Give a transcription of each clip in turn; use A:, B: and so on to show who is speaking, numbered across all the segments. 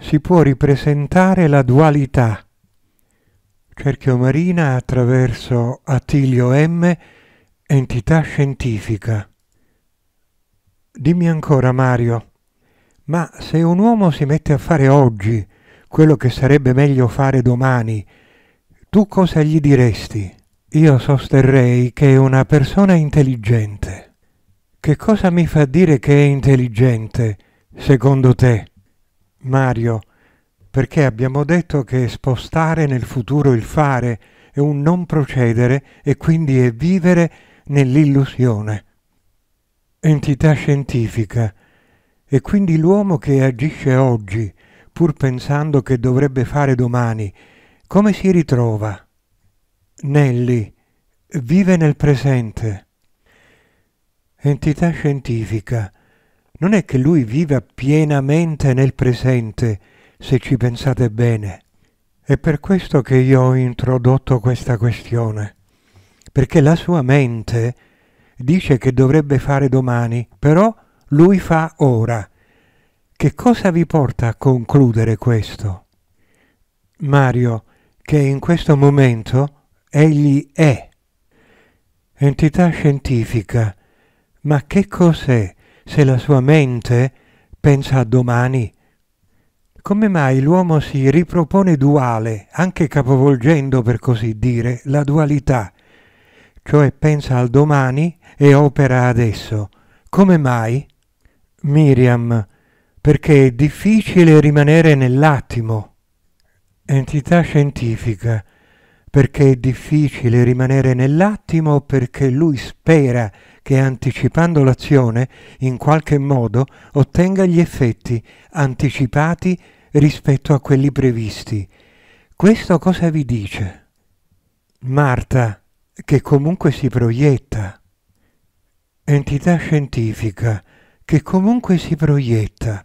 A: si può ripresentare la dualità. Cerchio Marina attraverso Attilio M, entità scientifica. Dimmi ancora Mario, ma se un uomo si mette a fare oggi quello che sarebbe meglio fare domani, tu cosa gli diresti? Io sosterrei che è una persona intelligente. Che cosa mi fa dire che è intelligente, secondo te? Mario, perché abbiamo detto che spostare nel futuro il fare è un non procedere e quindi è vivere nell'illusione. Entità scientifica. E quindi l'uomo che agisce oggi, pur pensando che dovrebbe fare domani, come si ritrova? Nelli vive nel presente. Entità scientifica non è che lui viva pienamente nel presente, se ci pensate bene. È per questo che io ho introdotto questa questione, perché la sua mente dice che dovrebbe fare domani, però lui fa ora. Che cosa vi porta a concludere questo? Mario, che in questo momento egli è entità scientifica, ma che cos'è? se la sua mente pensa a domani? Come mai l'uomo si ripropone duale, anche capovolgendo per così dire la dualità, cioè pensa al domani e opera adesso? Come mai? Miriam, perché è difficile rimanere nell'attimo. Entità scientifica, perché è difficile rimanere nell'attimo o perché lui spera che anticipando l'azione in qualche modo ottenga gli effetti anticipati rispetto a quelli previsti. Questo cosa vi dice? Marta, che comunque si proietta, entità scientifica, che comunque si proietta,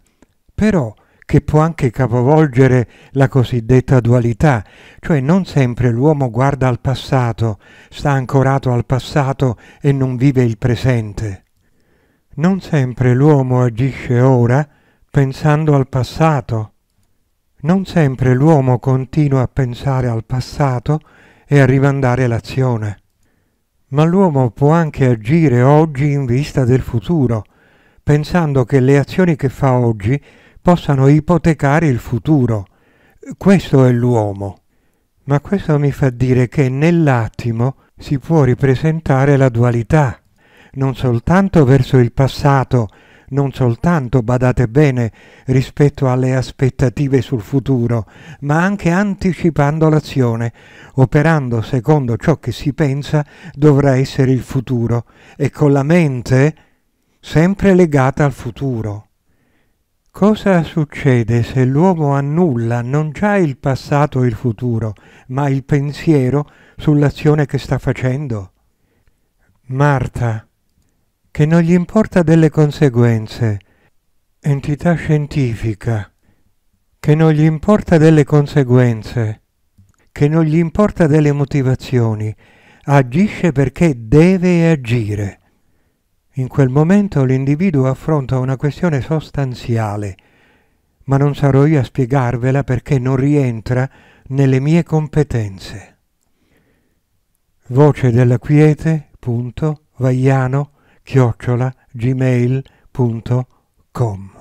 A: però che può anche capovolgere la cosiddetta dualità, cioè non sempre l'uomo guarda al passato, sta ancorato al passato e non vive il presente. Non sempre l'uomo agisce ora pensando al passato. Non sempre l'uomo continua a pensare al passato e a rivandare l'azione. Ma l'uomo può anche agire oggi in vista del futuro, pensando che le azioni che fa oggi possano ipotecare il futuro. Questo è l'uomo. Ma questo mi fa dire che nell'attimo si può ripresentare la dualità, non soltanto verso il passato, non soltanto, badate bene, rispetto alle aspettative sul futuro, ma anche anticipando l'azione, operando secondo ciò che si pensa dovrà essere il futuro e con la mente sempre legata al futuro. Cosa succede se l'uomo annulla non già il passato e il futuro, ma il pensiero sull'azione che sta facendo? Marta, che non gli importa delle conseguenze, entità scientifica, che non gli importa delle conseguenze, che non gli importa delle motivazioni, agisce perché deve agire. In quel momento l'individuo affronta una questione sostanziale, ma non sarò io a spiegarvela perché non rientra nelle mie competenze. Voce della quiete, punto, Vaiano, chiocciola, gmail.com